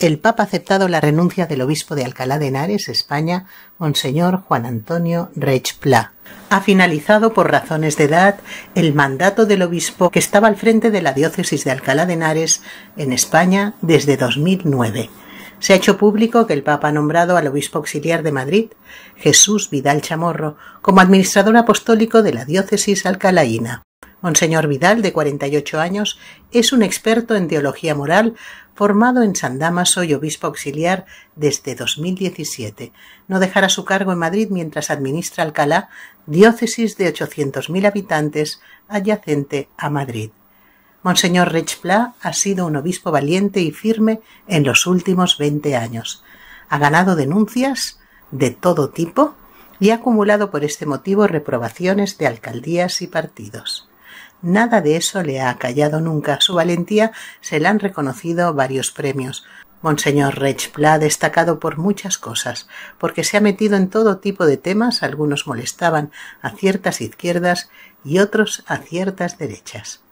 el Papa ha aceptado la renuncia del obispo de Alcalá de Henares, España, Monseñor Juan Antonio Reich Ha finalizado por razones de edad el mandato del obispo que estaba al frente de la diócesis de Alcalá de Henares en España desde 2009. Se ha hecho público que el Papa ha nombrado al obispo auxiliar de Madrid, Jesús Vidal Chamorro, como administrador apostólico de la diócesis alcalaína. Monseñor Vidal, de 48 años, es un experto en teología moral, formado en San Damaso y obispo auxiliar desde 2017. No dejará su cargo en Madrid mientras administra Alcalá, diócesis de 800.000 habitantes, adyacente a Madrid. Monseñor Rechpla ha sido un obispo valiente y firme en los últimos 20 años. Ha ganado denuncias de todo tipo y ha acumulado por este motivo reprobaciones de alcaldías y partidos. Nada de eso le ha callado nunca. Su valentía se le han reconocido varios premios. Monseñor Rechpla ha destacado por muchas cosas, porque se ha metido en todo tipo de temas, algunos molestaban a ciertas izquierdas y otros a ciertas derechas.